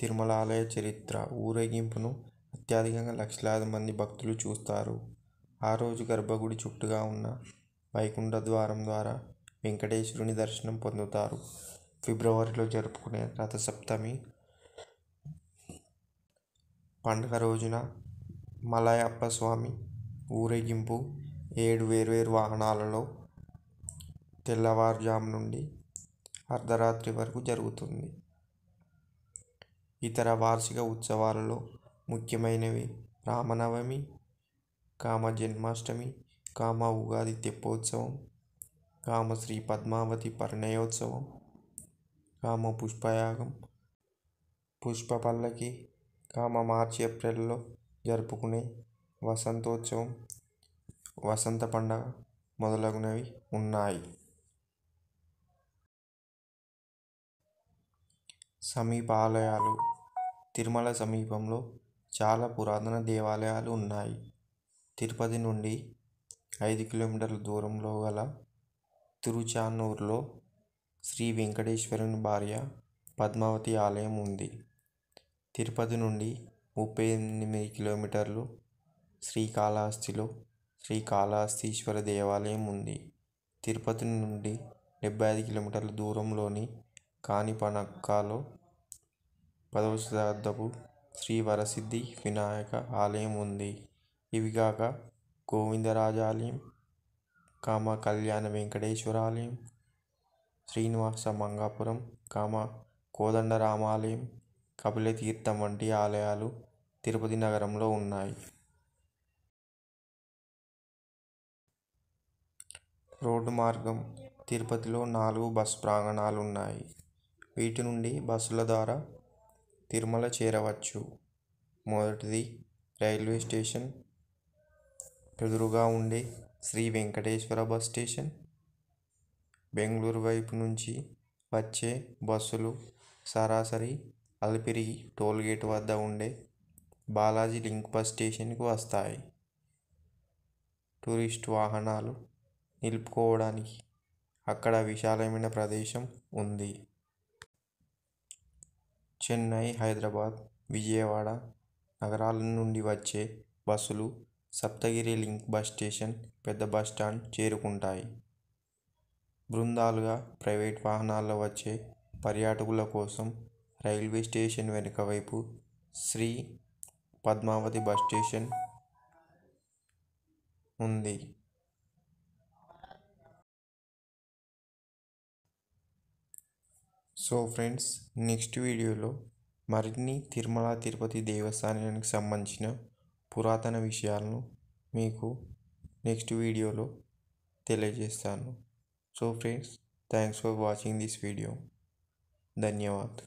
తిరుమల ఆలయ చరిత్ర ఊరేగింపును అత్యధికంగా లక్షలాది మంది భక్తులు చూస్తారు ఆ రోజు గర్భగుడి చుట్టూగా ఉన్న వైకుంఠ ద్వారం ద్వారా వెంకటేశ్వరుని దర్శనం పొందుతారు ఫిబ్రవరిలో జరుపుకునే రథసప్తమి పండుగ రోజున మలయప్ప స్వామి ఊరేగింపు ఏడు వేర్వేరు వాహనాలలో తెల్లవారుజాము నుండి అర్ధరాత్రి వరకు జరుగుతుంది ఇతర వార్షిక ఉత్సవాలలో ముఖ్యమైనవి రామనవమి కామ జన్మాష్టమి కామ ఉగాది తెప్పోత్సవం కామ శ్రీ పద్మావతి పరిణయోత్సవం కామ పుష్పయాగం పుష్ప పల్లకి కామ మార్చి ఏప్రిల్లో జరుపుకునే వసంతోత్సవం వసంత పండగ మొదలగునవి ఉన్నాయి సమీపాలయాలు తిరుమల సమీపంలో చాలా పురాతన దేవాలయాలు ఉన్నాయి తిరుపతి నుండి ఐదు కిలోమీటర్ల దూరంలో గల తిరుచానూర్లో శ్రీ వెంకటేశ్వరుని భార్య పద్మావతి ఆలయం ఉంది తిరుపతి నుండి ముప్పై ఎనిమిది కిలోమీటర్లు శ్రీకాళహస్తిలో శ్రీకాళహస్తీశ్వర దేవాలయం ఉంది తిరుపతి నుండి డెబ్బై ఐదు కిలోమీటర్ల దూరంలోని కాణిపనక్కలో పదవ శతాబ్దపు శ్రీ వరసిద్ధి వినాయక ఆలయం ఉంది ఇవి కాక గోవిందరాజ ఆలయం కామ కళ్యాణ వెంకటేశ్వర ఆలయం శ్రీనివాస మంగాపురం కామ కోదండరామాలయం ఆలయం కపిల తీర్థం వంటి ఆలయాలు తిరుపతి నగరంలో ఉన్నాయి రోడ్డు మార్గం తిరుపతిలో నాలుగు బస్ ప్రాంగణాలు ఉన్నాయి వీటి నుండి బస్సుల ద్వారా తిరుమల చేరవచ్చు మొదటిది రైల్వే స్టేషన్ ఎదురుగా ఉండే శ్రీ వెంకటేశ్వర బస్ స్టేషన్ బెంగళూరు వైపు నుంచి వచ్చే బస్సులు సరాసరి అలిపిరి టోల్గేట్ వద్ద ఉండే బాలాజీ లింక్ బస్ స్టేషన్కు వస్తాయి టూరిస్ట్ వాహనాలు నిలుపుకోవడానికి అక్కడ విశాలమైన ప్రదేశం ఉంది చెన్నై హైదరాబాద్ విజయవాడ నగరాల నుండి వచ్చే బస్సులు సప్తగిరి లింక్ బస్ స్టేషన్ పెద్ద బస్ స్టాండ్ చేరుకుంటాయి బృందాలుగా ప్రైవేట్ వాహనాల్లో వచ్చే పర్యాటకుల కోసం రైల్వే స్టేషన్ వెనుక వైపు శ్రీ పద్మావతి బస్ స్టేషన్ ఉంది సో ఫ్రెండ్స్ నెక్స్ట్ వీడియోలో మరిన్ని తిరుమల తిరుపతి దేవస్థానానికి సంబంధించిన పురాతన విషయాలను మీకు నెక్స్ట్ వీడియోలో తెలియజేస్తాను so friends thanks for watching this video ధన్యవాద్